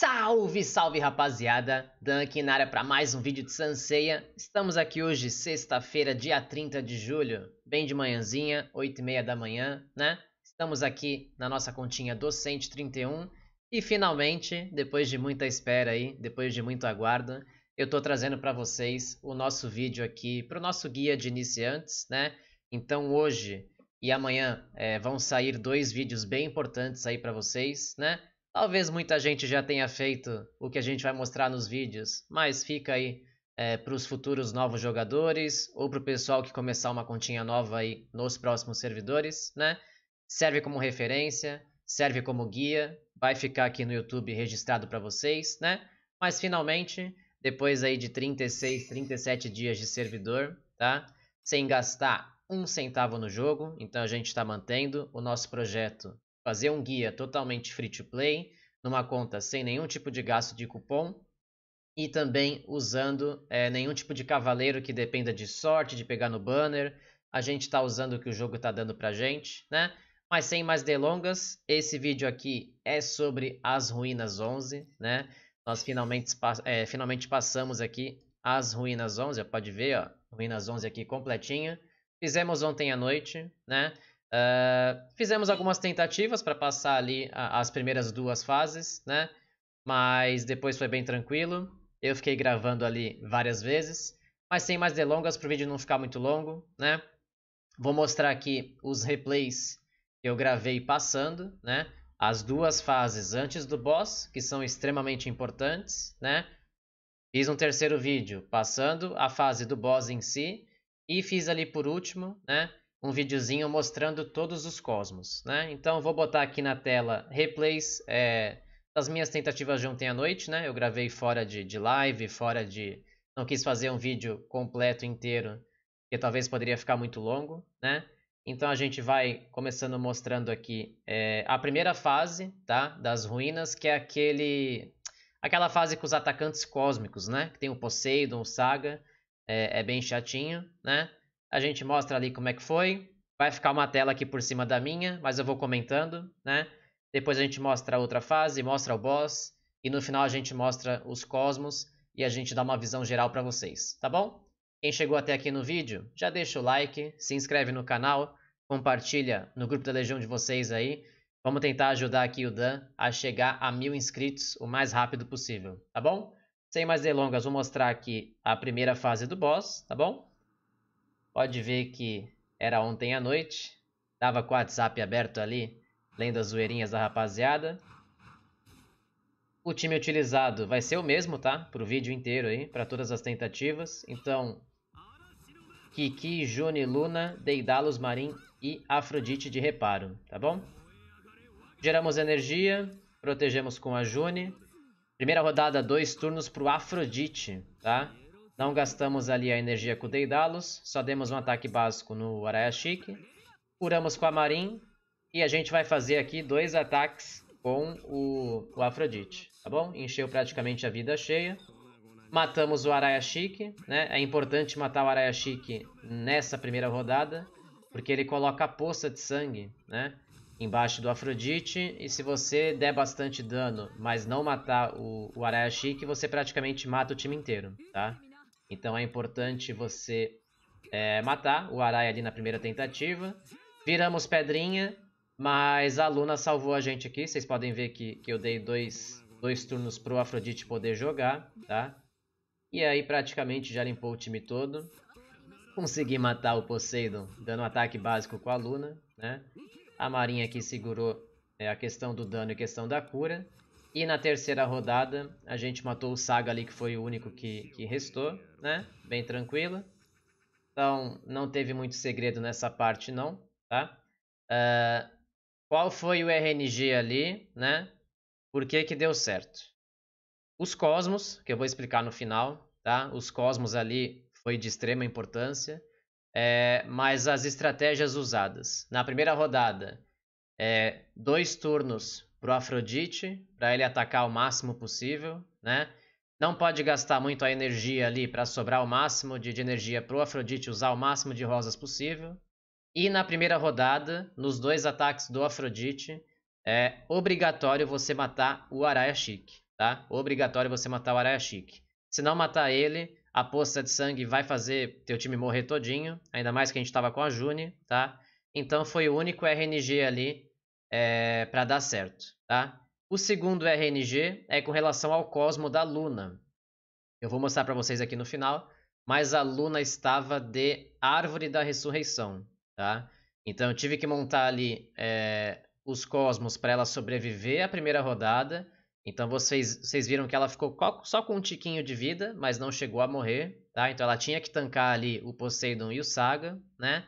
Salve, salve rapaziada! Dan aqui na área para mais um vídeo de Sanseia. Estamos aqui hoje, sexta-feira, dia 30 de julho, bem de manhãzinha, 8 e meia da manhã, né? Estamos aqui na nossa continha do 131 e finalmente, depois de muita espera aí, depois de muito aguardo, eu tô trazendo para vocês o nosso vídeo aqui para o nosso guia de iniciantes, né? Então hoje e amanhã é, vão sair dois vídeos bem importantes aí para vocês, né? Talvez muita gente já tenha feito o que a gente vai mostrar nos vídeos, mas fica aí é, para os futuros novos jogadores ou para o pessoal que começar uma continha nova aí nos próximos servidores, né? Serve como referência, serve como guia, vai ficar aqui no YouTube registrado para vocês, né? Mas finalmente, depois aí de 36, 37 dias de servidor, tá? Sem gastar um centavo no jogo, então a gente está mantendo o nosso projeto fazer um guia totalmente free to play, numa conta sem nenhum tipo de gasto de cupom e também usando é, nenhum tipo de cavaleiro que dependa de sorte, de pegar no banner. A gente está usando o que o jogo está dando para gente, né? Mas sem mais delongas, esse vídeo aqui é sobre as Ruínas 11, né? Nós finalmente, é, finalmente passamos aqui as Ruínas 11, pode ver, ó, Ruínas 11 aqui completinha. Fizemos ontem à noite, né? Uh, fizemos algumas tentativas para passar ali a, as primeiras duas fases, né? Mas depois foi bem tranquilo. Eu fiquei gravando ali várias vezes. Mas sem mais delongas, para o vídeo não ficar muito longo, né? Vou mostrar aqui os replays que eu gravei passando, né? As duas fases antes do boss, que são extremamente importantes, né? Fiz um terceiro vídeo passando a fase do boss em si. E fiz ali por último, né? um videozinho mostrando todos os cosmos, né? Então vou botar aqui na tela replays é, das minhas tentativas de ontem à noite, né? Eu gravei fora de, de live, fora de... Não quis fazer um vídeo completo inteiro, porque talvez poderia ficar muito longo, né? Então a gente vai começando mostrando aqui é, a primeira fase, tá? Das ruínas, que é aquele... Aquela fase com os atacantes cósmicos, né? Que tem o Poseidon, o Saga, é, é bem chatinho, né? a gente mostra ali como é que foi. Vai ficar uma tela aqui por cima da minha, mas eu vou comentando, né? Depois a gente mostra a outra fase, mostra o boss. E no final a gente mostra os cosmos e a gente dá uma visão geral para vocês, tá bom? Quem chegou até aqui no vídeo, já deixa o like, se inscreve no canal, compartilha no grupo da Legião de vocês aí. Vamos tentar ajudar aqui o Dan a chegar a mil inscritos o mais rápido possível, tá bom? Sem mais delongas, vou mostrar aqui a primeira fase do boss, tá bom? Pode ver que era ontem à noite, tava com o WhatsApp aberto ali, lendo as zoeirinhas da rapaziada. O time utilizado vai ser o mesmo, tá? Pro vídeo inteiro aí, para todas as tentativas. Então, Kiki, Juni, Luna, Deidalos, Marim e Afrodite de reparo, tá bom? Geramos energia, protegemos com a Juni. Primeira rodada, dois turnos pro Afrodite, tá? Não gastamos ali a energia com o Deidalos, só demos um ataque básico no Araya Chique. Curamos com a Marin e a gente vai fazer aqui dois ataques com o, o Afrodite, tá bom? Encheu praticamente a vida cheia. Matamos o Araya Chique, né? É importante matar o Araya Chique nessa primeira rodada, porque ele coloca a poça de sangue, né? Embaixo do Afrodite, e se você der bastante dano, mas não matar o, o Araya Chique, você praticamente mata o time inteiro, tá? Então é importante você é, matar o Arai ali na primeira tentativa. Viramos pedrinha, mas a Luna salvou a gente aqui. Vocês podem ver que, que eu dei dois, dois turnos pro Afrodite poder jogar, tá? E aí praticamente já limpou o time todo. Consegui matar o Poseidon dando um ataque básico com a Luna, né? A Marinha aqui segurou é, a questão do dano e a questão da cura. E na terceira rodada, a gente matou o Saga ali, que foi o único que, que restou, né? Bem tranquilo. Então, não teve muito segredo nessa parte, não, tá? Uh, qual foi o RNG ali, né? Por que que deu certo? Os cosmos, que eu vou explicar no final, tá? Os cosmos ali foi de extrema importância, é, mas as estratégias usadas. Na primeira rodada, é, dois turnos pro Afrodite, para ele atacar o máximo possível, né? Não pode gastar muito a energia ali para sobrar o máximo de, de energia pro Afrodite usar o máximo de rosas possível. E na primeira rodada, nos dois ataques do Afrodite, é obrigatório você matar o Araya Chic, tá? Obrigatório você matar o Araya Chic. Se não matar ele, a poça de sangue vai fazer teu time morrer todinho, ainda mais que a gente tava com a June, tá? Então foi o único RNG ali é, eh, para dar certo, tá? O segundo RNG é com relação ao cosmo da Luna. Eu vou mostrar para vocês aqui no final, mas a Luna estava de Árvore da Ressurreição, tá? Então eu tive que montar ali é, os cosmos para ela sobreviver à primeira rodada. Então vocês, vocês viram que ela ficou só com um tiquinho de vida, mas não chegou a morrer, tá? Então ela tinha que tancar ali o Poseidon e o Saga, né?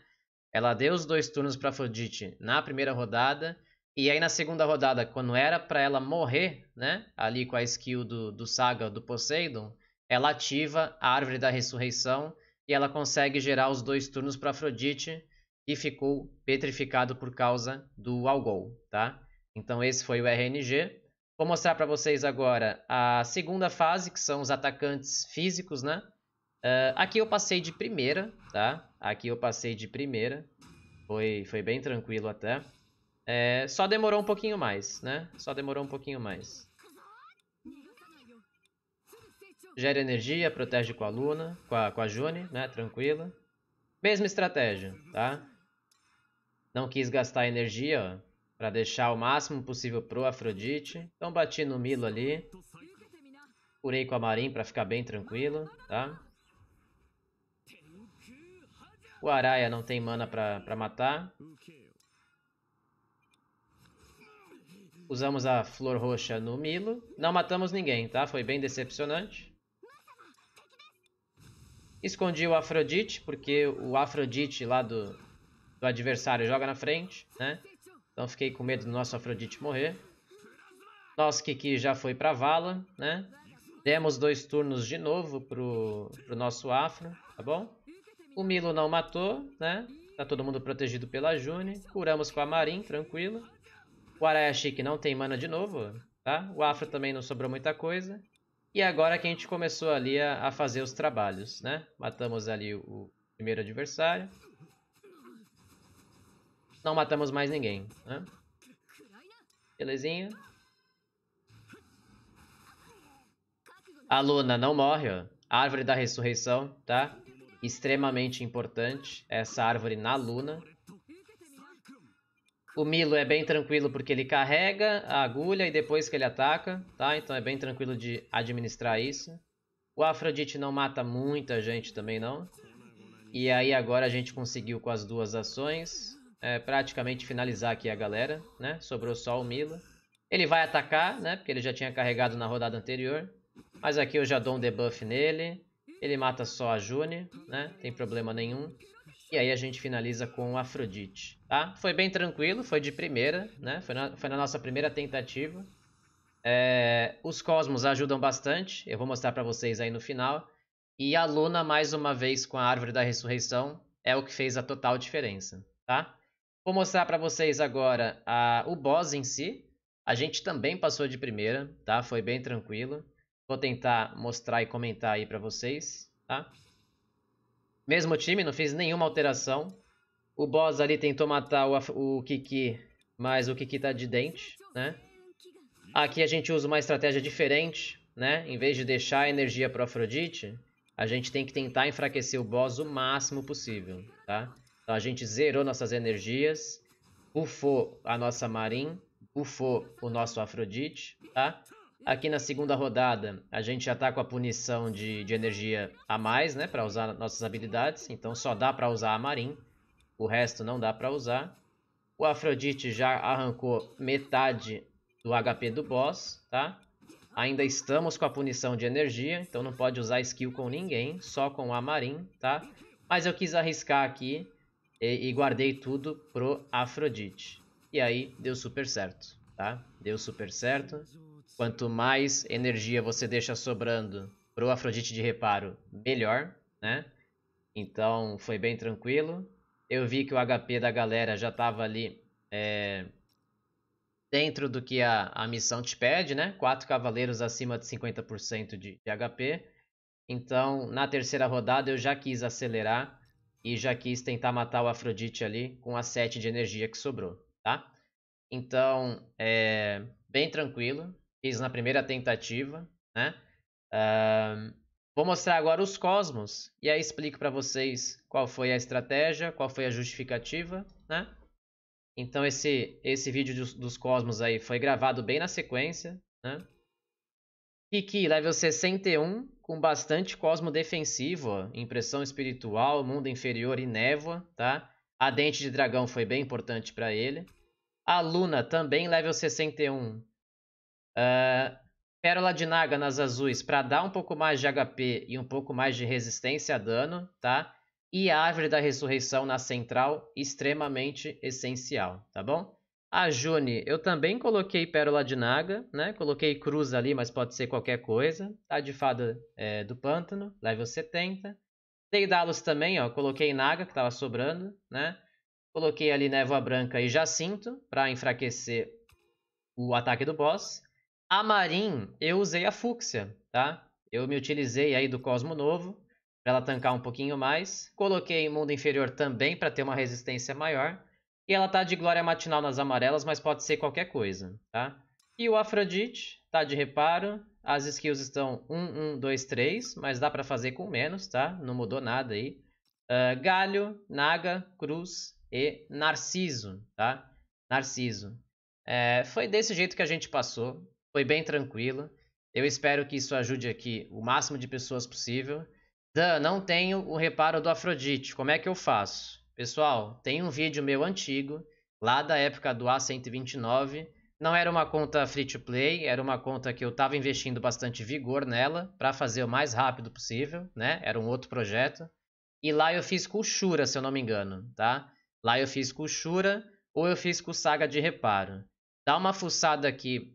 Ela deu os dois turnos para Afrodite na primeira rodada e aí na segunda rodada, quando era para ela morrer, né? Ali com a skill do, do Saga do Poseidon, ela ativa a Árvore da Ressurreição e ela consegue gerar os dois turnos para Afrodite, que ficou petrificado por causa do Algol, tá? Então esse foi o RNG. Vou mostrar para vocês agora a segunda fase, que são os atacantes físicos, né? Uh, aqui eu passei de primeira, tá? Aqui eu passei de primeira. Foi, foi bem tranquilo até. É, só demorou um pouquinho mais, né? Só demorou um pouquinho mais. Gera energia, protege com a Luna, com a, com a June, né? Tranquila. Mesma estratégia, tá? Não quis gastar energia, ó. Pra deixar o máximo possível pro Afrodite. Então bati no Milo ali. Curei com a Marin pra ficar bem tranquilo, tá? O Araia não tem mana pra, pra matar. Usamos a flor roxa no Milo. Não matamos ninguém, tá? Foi bem decepcionante. Escondi o Afrodite, porque o Afrodite lá do, do adversário joga na frente, né? Então fiquei com medo do nosso Afrodite morrer. Nosso Kiki já foi pra vala, né? Demos dois turnos de novo pro, pro nosso Afro, tá bom? O Milo não matou, né? Tá todo mundo protegido pela June. Curamos com a Marin, tranquilo. O Arayashi que não tem mana de novo, tá? O Afro também não sobrou muita coisa. E agora que a gente começou ali a, a fazer os trabalhos, né? Matamos ali o, o primeiro adversário. Não matamos mais ninguém, né? Belezinha. A Luna não morre, ó. árvore da ressurreição, tá? Extremamente importante essa árvore na Luna. O Milo é bem tranquilo porque ele carrega a agulha e depois que ele ataca, tá? Então é bem tranquilo de administrar isso. O Afrodite não mata muita gente também não. E aí agora a gente conseguiu com as duas ações é, praticamente finalizar aqui a galera, né? Sobrou só o Milo. Ele vai atacar, né? Porque ele já tinha carregado na rodada anterior. Mas aqui eu já dou um debuff nele. Ele mata só a June, né? Tem problema nenhum. E aí a gente finaliza com Afrodite, tá? Foi bem tranquilo, foi de primeira, né? Foi na, foi na nossa primeira tentativa. É, os cosmos ajudam bastante, eu vou mostrar para vocês aí no final. E a Luna, mais uma vez, com a Árvore da Ressurreição, é o que fez a total diferença, tá? Vou mostrar para vocês agora a, o boss em si. A gente também passou de primeira, tá? Foi bem tranquilo. Vou tentar mostrar e comentar aí para vocês, tá? Mesmo time, não fiz nenhuma alteração. O boss ali tentou matar o, o Kiki, mas o Kiki tá de dente, né? Aqui a gente usa uma estratégia diferente, né? Em vez de deixar a energia pro Afrodite, a gente tem que tentar enfraquecer o boss o máximo possível, tá? Então a gente zerou nossas energias, bufou a nossa Marin, bufou o nosso Afrodite, tá? Aqui na segunda rodada, a gente já está com a punição de, de energia a mais, né? Para usar nossas habilidades. Então só dá para usar a Marin. O resto não dá para usar. O Afrodite já arrancou metade do HP do boss, tá? Ainda estamos com a punição de energia, então não pode usar skill com ninguém, só com a Marin, tá? Mas eu quis arriscar aqui e, e guardei tudo pro Afrodite. E aí deu super certo, tá? Deu super certo. Quanto mais energia você deixa sobrando para o Afrodite de reparo, melhor, né? Então foi bem tranquilo. Eu vi que o HP da galera já estava ali é, dentro do que a, a missão te pede, né? Quatro cavaleiros acima de 50% de, de HP. Então, na terceira rodada, eu já quis acelerar e já quis tentar matar o Afrodite ali com a 7 de energia que sobrou, tá? Então, é bem tranquilo. Fiz na primeira tentativa, né? Uh, vou mostrar agora os cosmos e aí explico para vocês qual foi a estratégia, qual foi a justificativa, né? Então esse, esse vídeo dos, dos cosmos aí foi gravado bem na sequência, né? Kiki, level 61, com bastante cosmo defensivo, ó. impressão espiritual, mundo inferior e névoa, tá? A dente de dragão foi bem importante para ele. A Luna, também level 61, Uh, Pérola de Naga nas azuis para dar um pouco mais de HP e um pouco mais de resistência a dano, tá? E a Árvore da Ressurreição na central, extremamente essencial, tá bom? A June, eu também coloquei Pérola de Naga, né? Coloquei Cruz ali, mas pode ser qualquer coisa. Tá de Fada é, do Pântano, level 70. Deidalos também, ó, coloquei Naga, que tava sobrando, né? Coloquei ali Névoa Branca e Jacinto, para enfraquecer o ataque do boss. A Marin, eu usei a fúcsia, tá? Eu me utilizei aí do Cosmo Novo para ela tancar um pouquinho mais. Coloquei Mundo Inferior também para ter uma resistência maior. E ela tá de Glória Matinal nas amarelas, mas pode ser qualquer coisa, tá? E o Afrodite tá de reparo. As skills estão 1, 1, 2, 3, mas dá para fazer com menos, tá? Não mudou nada aí. Uh, Galho, Naga, Cruz e Narciso, tá? Narciso. É, foi desse jeito que a gente passou foi bem tranquilo. Eu espero que isso ajude aqui o máximo de pessoas possível. Dan, não tenho o reparo do Afrodite, como é que eu faço? Pessoal, tem um vídeo meu antigo, lá da época do A129. Não era uma conta free to play, era uma conta que eu estava investindo bastante vigor nela para fazer o mais rápido possível, né? Era um outro projeto. E lá eu fiz com Shura, se eu não me engano, tá? Lá eu fiz com Shura ou eu fiz com Saga de Reparo. Dá uma fuçada aqui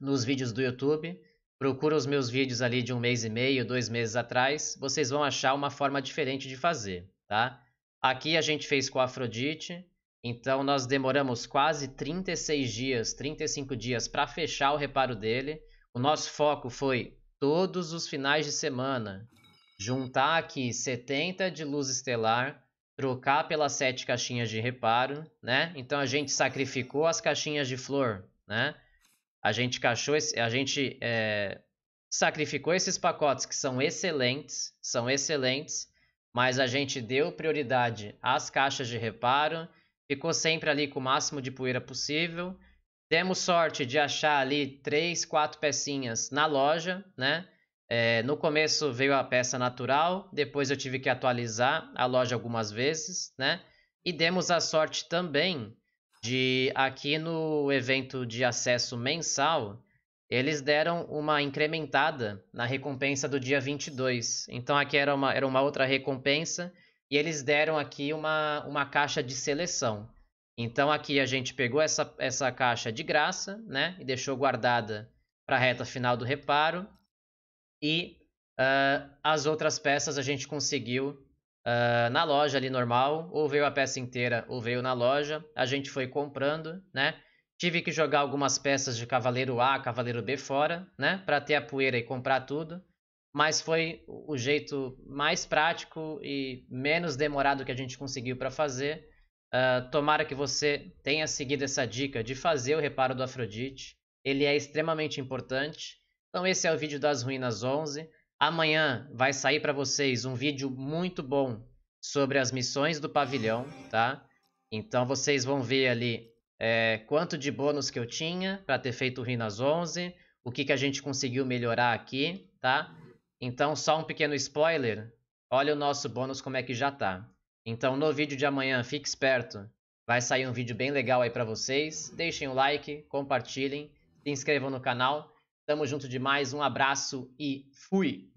nos vídeos do YouTube. Procura os meus vídeos ali de um mês e meio, dois meses atrás. Vocês vão achar uma forma diferente de fazer, tá? Aqui a gente fez com a Afrodite. Então nós demoramos quase 36 dias, 35 dias para fechar o reparo dele. O nosso foco foi todos os finais de semana. Juntar aqui 70 de luz estelar trocar pelas sete caixinhas de reparo, né? Então a gente sacrificou as caixinhas de flor, né? A gente cachou, esse, a gente é, sacrificou esses pacotes que são excelentes, são excelentes, mas a gente deu prioridade às caixas de reparo, ficou sempre ali com o máximo de poeira possível. Demos sorte de achar ali três, quatro pecinhas na loja, né? É, no começo veio a peça natural, depois eu tive que atualizar a loja algumas vezes, né? E demos a sorte também de aqui no evento de acesso mensal, eles deram uma incrementada na recompensa do dia 22. Então aqui era uma, era uma outra recompensa e eles deram aqui uma, uma caixa de seleção. Então aqui a gente pegou essa, essa caixa de graça, né, e deixou guardada para a reta final do reparo. E uh, as outras peças a gente conseguiu uh, na loja ali normal, ou veio a peça inteira, ou veio na loja. A gente foi comprando, né? Tive que jogar algumas peças de Cavaleiro A, Cavaleiro B fora, né? Para ter a poeira e comprar tudo. Mas foi o jeito mais prático e menos demorado que a gente conseguiu para fazer. Uh, tomara que você tenha seguido essa dica de fazer o reparo do Afrodite. Ele é extremamente importante. Então esse é o vídeo das Ruínas 11. Amanhã vai sair para vocês um vídeo muito bom sobre as missões do pavilhão, tá? Então vocês vão ver ali é, quanto de bônus que eu tinha para ter feito o Rinas 11, o que, que a gente conseguiu melhorar aqui, tá? Então só um pequeno spoiler, olha o nosso bônus como é que já tá. Então no vídeo de amanhã, fique esperto, vai sair um vídeo bem legal aí para vocês. Deixem o like, compartilhem, se inscrevam no canal Tamo junto demais, um abraço e fui!